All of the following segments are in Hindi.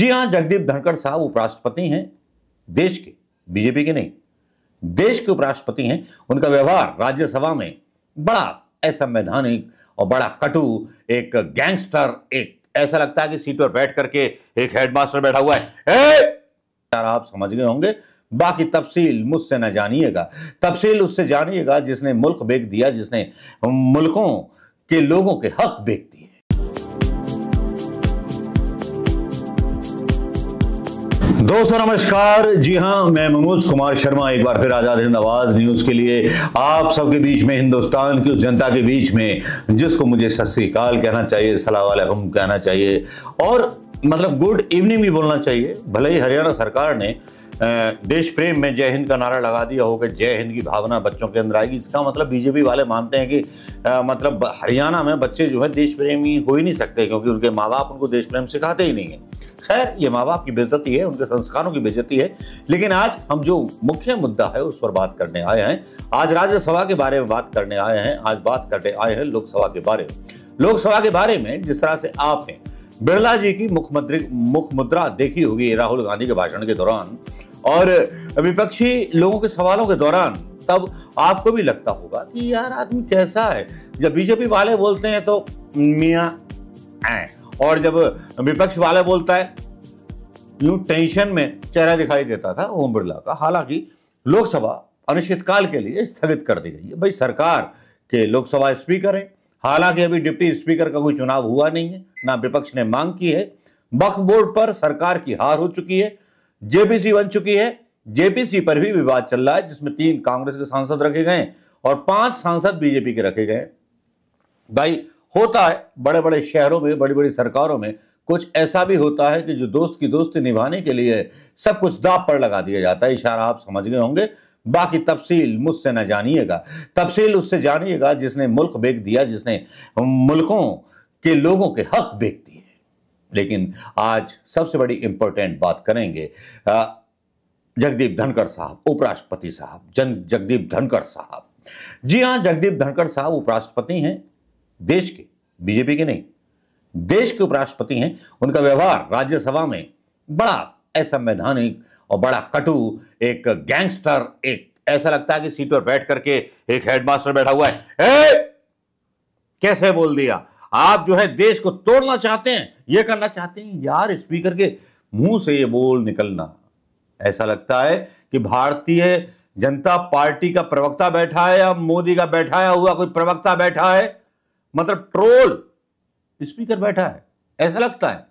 जी हां जगदीप धनखड़ साहब उपराष्ट्रपति हैं देश के बीजेपी के नहीं देश के उपराष्ट्रपति हैं उनका व्यवहार राज्यसभा में बड़ा असंवैधानिक और बड़ा कटु एक गैंगस्टर एक ऐसा लगता है कि सीट पर बैठ करके एक हेडमास्टर बैठा हुआ है यार आप समझ गए होंगे बाकी तफसील मुझसे ना जानिएगा तफसील उससे जानिएगा जिसने मुल्क बेच दिया जिसने मुल्कों के लोगों के हक बेच दिए दोस्तों नमस्कार जी हाँ मैं मनोज कुमार शर्मा एक बार फिर आजाद हिंद आवाज न्यूज के लिए आप सबके बीच में हिंदुस्तान की उस जनता के बीच में जिसको मुझे सत श्रीकाल कहना चाहिए सलाह वालेकुम कहना चाहिए और मतलब गुड इवनिंग भी बोलना चाहिए भले ही हरियाणा सरकार ने देश प्रेम में जय हिंद का नारा लगा दिया कि जय हिंद की भावना बच्चों के अंदर आएगी इसका मतलब बीजेपी वाले मानते हैं कि आ, मतलब हरियाणा में बच्चे जो है देश प्रेमी हो ही नहीं सकते क्योंकि उनके माँ बाप उनको देश प्रेम सिखाते ही नहीं है खैर ये माँ बाप की बेजती है उनके संस्कारों की बेजती है लेकिन आज हम जो मुख्य मुद्दा है उस पर बात करने आए हैं आज राज्यसभा के बारे में बात करने आए हैं आज बात करने आए हैं लोकसभा के बारे में लोकसभा के बारे में जिस तरह से आपने बिरला जी की मुख्यमंत्री मुख मुद्रा देखी होगी राहुल गांधी के भाषण के दौरान और विपक्षी लोगों के सवालों के दौरान तब आपको भी लगता होगा कि यार आदमी कैसा है जब बीजेपी वाले बोलते हैं तो मियाँ और जब विपक्ष वाला बोलता है यूं टेंशन में चेहरा दिखाई देता था ओम बिरला का हालांकि लोकसभा अनिश्चितकाल के लिए स्थगित कर दी गई है भाई सरकार के लोकसभा स्पीकर हैं हालांकि अभी डिप्टी स्पीकर का कोई चुनाव हुआ नहीं है ना विपक्ष ने मांग की है वक्फ बोर्ड पर सरकार की हार हो चुकी है जेपीसी बन चुकी है जेपीसी पर भी विवाद चल रहा है जिसमें तीन कांग्रेस के सांसद रखे गए और पांच सांसद बीजेपी के रखे गए भाई होता है बड़े बड़े शहरों में बड़ी बड़ी सरकारों में कुछ ऐसा भी होता है कि जो दोस्त की दोस्ती निभाने के लिए सब कुछ दाप पर लगा दिया जाता है इशारा आप समझ गए होंगे बाकी तफसील मुझसे ना जानिएगा तफसील उससे जानिएगा जिसने मुल्क बेच दिया जिसने मुल्कों के लोगों के हक बेच दिए लेकिन आज सबसे बड़ी इंपॉर्टेंट बात करेंगे जगदीप धनखड़ साहब उपराष्ट्रपति साहब जन जगदीप धनखड़ साहब जी हाँ जगदीप धनखड़ साहब उपराष्ट्रपति हैं देश के बीजेपी के नहीं देश के उपराष्ट्रपति हैं उनका व्यवहार राज्यसभा में बड़ा असंवैधानिक और बड़ा कटु एक गैंगस्टर एक ऐसा लगता है कि सीट पर बैठ करके एक हेडमास्टर बैठा हुआ है ए! कैसे बोल दिया आप जो है देश को तोड़ना चाहते हैं ये करना चाहते हैं यार स्पीकर के मुंह से ये बोल निकलना ऐसा लगता है कि भारतीय जनता पार्टी का प्रवक्ता बैठा है या मोदी का बैठाया हुआ कोई प्रवक्ता बैठा है मतलब ट्रोल स्पीकर बैठा है ऐसा लगता है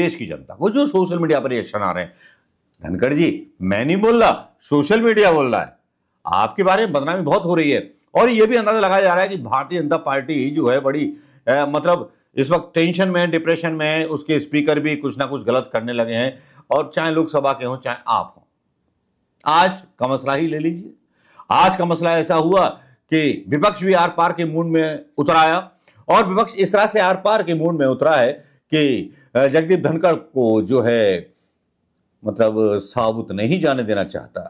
देश की जनता को जो सोशल मीडिया पर रिएक्शन आ रहे हैं धनखड़ जी मैं नहीं बोल रहा सोशल मीडिया बोल रहा है आपके बारे में बदनामी बहुत हो रही है और यह भी अंदाजा लगाया जा रहा है कि भारतीय जनता पार्टी जो है बड़ी ए, मतलब इस वक्त टेंशन में डिप्रेशन में है उसके स्पीकर भी कुछ ना कुछ गलत करने लगे हैं और चाहे लोकसभा के हों चाहे आप हों आज का मसला ही ले लीजिए आज का मसला ऐसा हुआ कि विपक्ष भी आर पार के मूड में उतर आया और विपक्ष इस तरह से आर पार के मूड में उतरा है कि जगदीप धनखड़ को जो है मतलब साबुत नहीं जाने देना चाहता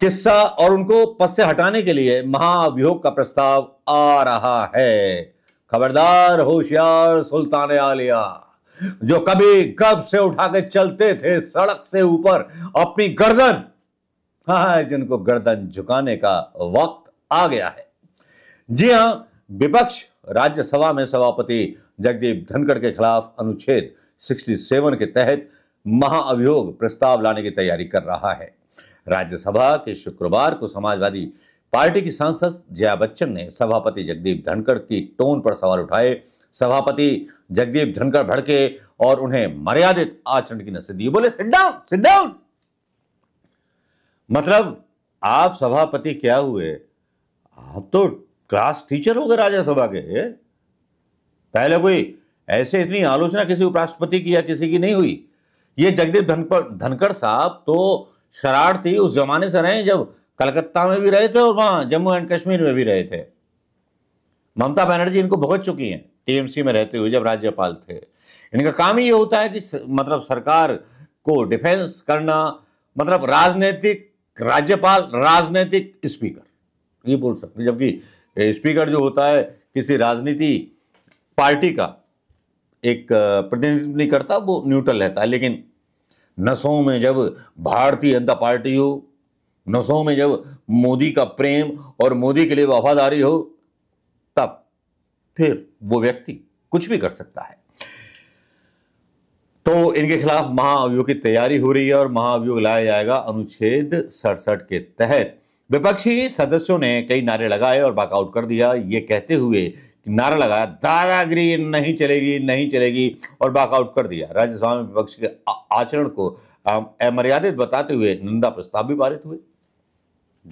किस्सा और उनको पद से हटाने के लिए महाअभियोग का प्रस्ताव आ रहा है खबरदार होशियार सुल्तान आलिया जो कभी गब से उठा के चलते थे सड़क से ऊपर अपनी गर्दन हाँ जिनको गर्दन झुकाने का वक्त आ गया है जी हां विपक्ष राज्यसभा में सभापति जगदीप धनखड़ के खिलाफ अनुच्छेद 67 के तहत महाअभियोग प्रस्ताव लाने की तैयारी कर रहा है राज्यसभा के शुक्रवार को समाजवादी पार्टी की सांसद जया बच्चन ने सभापति जगदीप धनखड़ की टोन पर सवाल उठाए सभापति जगदीप धनखड़ भड़के और उन्हें मर्यादित आचरण की नसीहत दी बोले सिट डाउन सिट डाउन मतलब आप सभापति क्या हुए आप हाँ, तो क्लास टीचर हो गए राज्यसभा के पहले कोई ऐसे इतनी आलोचना किसी उपराष्ट्रपति की या किसी की नहीं हुई ये जगदीप धनपड़ धनखड़ साहब तो शरारती उस जमाने से रहे जब कलकत्ता में भी रहे थे और वहां जम्मू एंड कश्मीर में भी रहे थे ममता बनर्जी इनको भुगत चुकी हैं टीएमसी में रहते हुए जब राज्यपाल थे इनका काम ही ये होता है कि मतलब सरकार को डिफेंस करना मतलब राजनीतिक राज्यपाल राजनीतिक स्पीकर ये बोल सकते हैं जबकि स्पीकर जो होता है किसी राजनीति पार्टी का एक प्रतिनिधित्व नहीं करता वो न्यूट्रल रहता है लेकिन नसों में जब भारतीय जनता पार्टी हो नसों में जब मोदी का प्रेम और मोदी के लिए वफादारी हो तब फिर वो व्यक्ति कुछ भी कर सकता है तो इनके खिलाफ महाअभियोग की तैयारी हो रही है और महाअभियोग लाया जाएगा अनुच्छेद सड़सठ के तहत विपक्षी सदस्यों ने कई नारे लगाए और बाकआउट कर दिया ये कहते हुए नारा लगाया दादागिरी नहीं चलेगी नहीं चलेगी और बाकआउट कर दिया राज्यसभा में विपक्ष के आचरण को अमर्यादित बताते हुए निंदा प्रस्ताव भी पारित हुए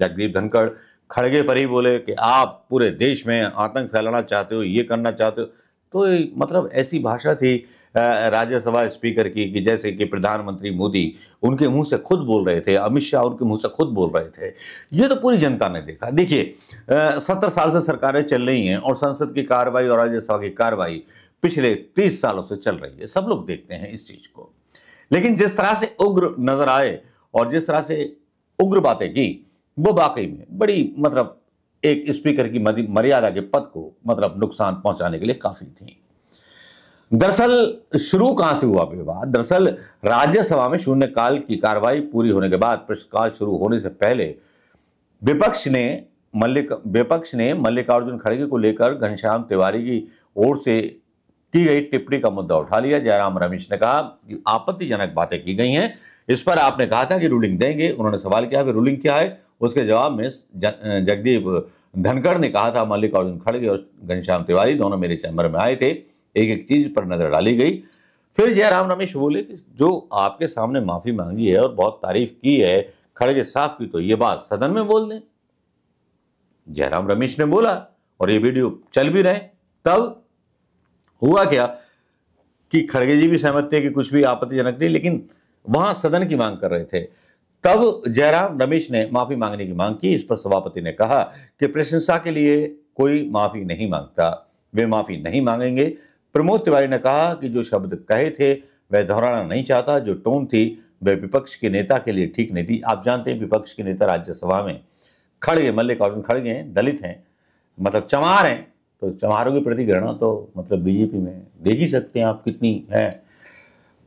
जगदीप धनखड़ खड़गे पर ही बोले कि आप पूरे देश में आतंक फैलाना चाहते हो ये करना चाहते हो तो मतलब ऐसी भाषा थी राज्यसभा स्पीकर की कि जैसे कि प्रधानमंत्री मोदी उनके मुंह से खुद बोल रहे थे अमित शाह उनके मुंह से खुद बोल रहे थे ये तो पूरी जनता ने देखा देखिए सत्तर साल से सरकारें चल रही हैं और संसद की कार्रवाई और राज्यसभा की कार्रवाई पिछले तीस सालों से चल रही है सब लोग देखते हैं इस चीज़ को लेकिन जिस तरह से उग्र नजर आए और जिस तरह से उग्र बातें की वो वाकई में बड़ी मतलब एक स्पीकर की मर्यादा के पद को मतलब नुकसान पहुंचाने के लिए काफी थी दरअसल शुरू कहां से हुआ विवाद दरअसल राज्यसभा में शून्यकाल की कार्रवाई पूरी होने के बाद प्रश्नकाल शुरू होने से पहले विपक्ष ने मल्लिक विपक्ष ने मल्लिकार्जुन खड़गे को लेकर घनश्याम तिवारी की ओर से की गई टिप्पणी का मुद्दा उठा लिया जयराम रमेश ने कहा आपत्तिजनक बातें की गई हैं इस पर आपने कहा था कि रूलिंग देंगे उन्होंने सवाल किया कि रूलिंग क्या है उसके जवाब में जगदीप धनखड़ ने कहा था मल्लिकार्जुन खड़गे और घनश्याम तिवारी दोनों मेरे चैम्बर में आए थे एक एक चीज पर नजर डाली गई फिर जयराम रमेश बोले कि जो आपके सामने माफी मांगी है और बहुत तारीफ की है खड़गे साहब की तो ये बात सदन में बोल दें जयराम रमेश ने बोला और ये वीडियो चल भी रहे तब हुआ क्या कि खड़गे जी भी सहमत थे कि कुछ भी आपत्तिजनक नहीं लेकिन वहां सदन की मांग कर रहे थे तब जयराम रमेश ने माफी मांगने की मांग की इस पर सभापति ने कहा कि प्रशंसा के लिए कोई माफी नहीं मांगता वे माफी नहीं मांगेंगे प्रमोद तिवारी ने कहा कि जो शब्द कहे थे वह दोहराना नहीं चाहता जो टोन थी वह विपक्ष के नेता के लिए ठीक नहीं थी आप जानते हैं विपक्ष के नेता राज्यसभा में खड़गे मल्लिकार्जुन खड़गे हैं दलित हैं मतलब चमार हैं तो चमारों की घृणा तो मतलब बीजेपी में देख ही सकते हैं आप कितनी है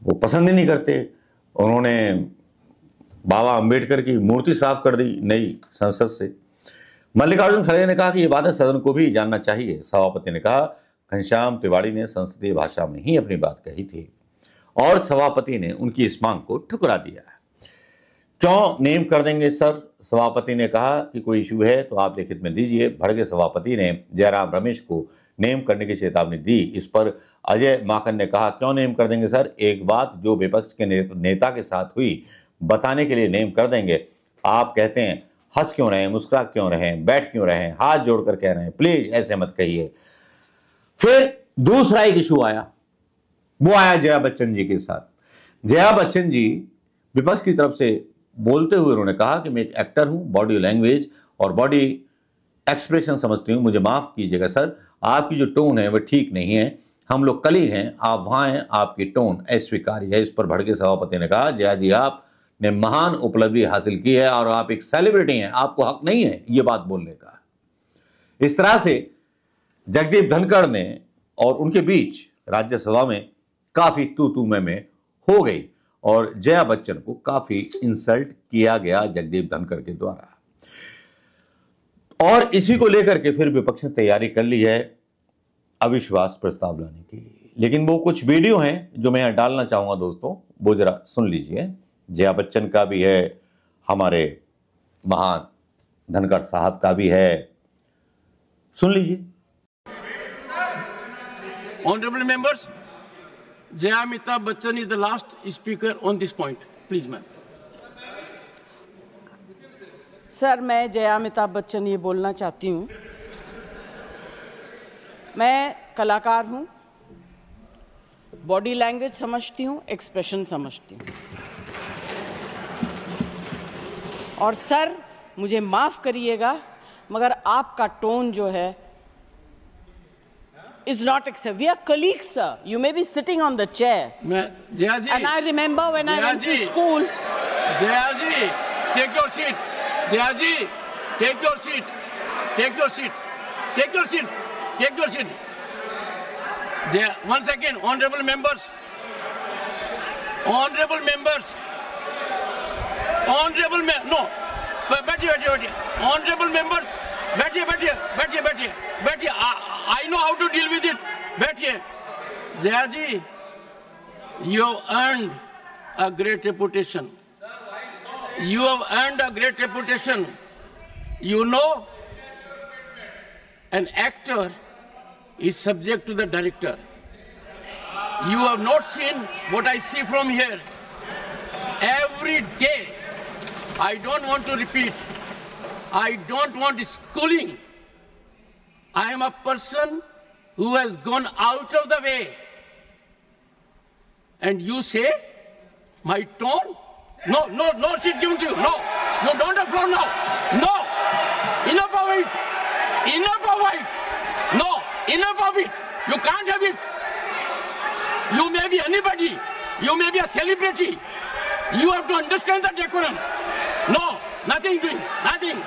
वो पसंद ही नहीं करते उन्होंने बाबा अंबेडकर की मूर्ति साफ कर दी नई संसद से मल्लिकार्जुन खड़गे ने कहा कि ये बातें सदन को भी जानना चाहिए सभापति ने कहा घनश्याम तिवाड़ी ने संसदीय भाषा में ही अपनी बात कही थी और सभापति ने उनकी इस मांग को ठुकरा दिया है क्यों नेम कर देंगे सर सभापति ने कहा कि कोई इशू है तो आप लिखित में दीजिए भड़के सभापति ने जयराम रमेश को नेम करने की चेतावनी दी इस पर अजय माकन ने कहा क्यों नेम कर देंगे सर एक बात जो विपक्ष के नेता के साथ हुई बताने के लिए नेम कर देंगे आप कहते हैं हंस क्यों रहे मुस्कुरा क्यों रहे बैठ क्यों रहे हाथ जोड़कर कह रहे हैं प्लीज ऐसे मत कहिए फिर दूसरा एक इशू आया वो आया जया बच्चन जी के साथ जया बच्चन जी विपक्ष की तरफ से बोलते हुए उन्होंने कहा कि मैं एक एक्टर हूँ बॉडी लैंग्वेज और बॉडी एक्सप्रेशन समझती हूँ मुझे माफ़ कीजिएगा सर आपकी जो टोन है वह ठीक नहीं है हम लोग कल ही हैं आप वहाँ हैं आपकी टोन अस्वीकार्य है इस पर भड़के सभापति ने कहा जया जी आप ने महान उपलब्धि हासिल की है और आप एक सेलिब्रिटी हैं आपको हक नहीं है ये बात बोलने का इस तरह से जगदीप धनखड़ ने और उनके बीच राज्यसभा में काफ़ी तू तू में, में हो गई और जया बच्चन को काफ़ी इंसल्ट किया गया जगदीप धनखड़ के द्वारा और इसी को लेकर के फिर विपक्ष ने तैयारी कर ली है अविश्वास प्रस्ताव लाने की लेकिन वो कुछ वीडियो हैं जो मैं यहां डालना चाहूंगा दोस्तों वो जरा सुन लीजिए जया बच्चन का भी है हमारे महान धनखड़ साहब का भी है सुन लीजिए honourable members Jaya Amitabh Bachchan is the last speaker on this point please ma'am sir मैं जया अमिताभ बच्चन ये बोलना चाहती हूँ मैं कलाकार हूँ बॉडी लैंग्वेज समझती हूँ एक्सप्रेशन समझती हूँ और सर मुझे माफ़ करिएगा मगर आपका टोन जो है is not acceptable. We are colleagues, sir. You may be sitting on the chair. Ma and I remember when I went to school. Jayaji, take your seat. Jayaji, take your seat. Take your seat. Take your seat. Take your seat. Jaya, once again, honorable members. Honorable members. Honorable me no. But, but, but, but, honorable members. But, you, but, but, but, I know how to deal with it. Baitye. Jayaji, you have earned a great reputation. You have earned a great reputation. You know, an actor is subject to the director. You have not seen what I see from here. Every day, I don't want to repeat, I don't want schooling I am a person who has gone out of the way. And you say, my tone? No, no, no shit given to you. No, you don't have now. No, enough of it. Enough of it. No, enough of it. You can't have it. You may be anybody. You may be a celebrity. You have to understand the decorum. No, nothing doing. Nothing.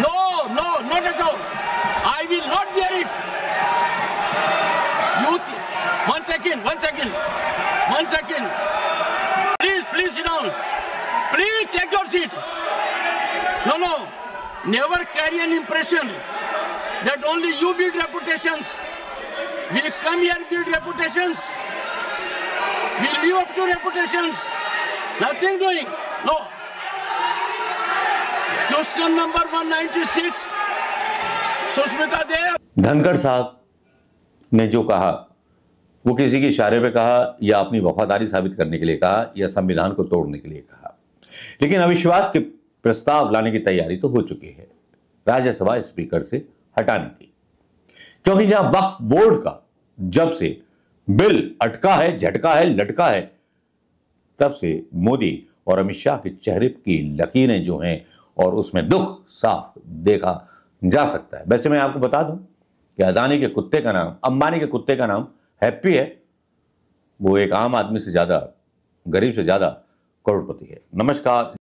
No, no, not at all will not bear it. Youth, one second, one second, one second. Please, please sit down. Please take your seat. No, no, never carry an impression that only you build reputations. We come here build reputations. We live up to reputations. Nothing doing. No. Question number 196. Sushmita देव धनखड़ साहब ने जो कहा वो किसी के इशारे पे कहा या अपनी वफादारी साबित करने के लिए कहा या संविधान को तोड़ने के लिए कहा लेकिन अविश्वास के प्रस्ताव लाने की तैयारी तो हो चुकी है राज्यसभा स्पीकर से हटाने की क्योंकि जहां वक्फ बोर्ड का जब से बिल अटका है झटका है लटका है तब से मोदी और अमित शाह के चेहरे की लकीरें जो हैं और उसमें दुख साफ देखा जा सकता है वैसे मैं आपको बता दूं कि अदानी के कुत्ते का नाम अंबानी के कुत्ते का नाम हैप्पी है वो एक आम आदमी से ज़्यादा गरीब से ज़्यादा करोड़पति है नमस्कार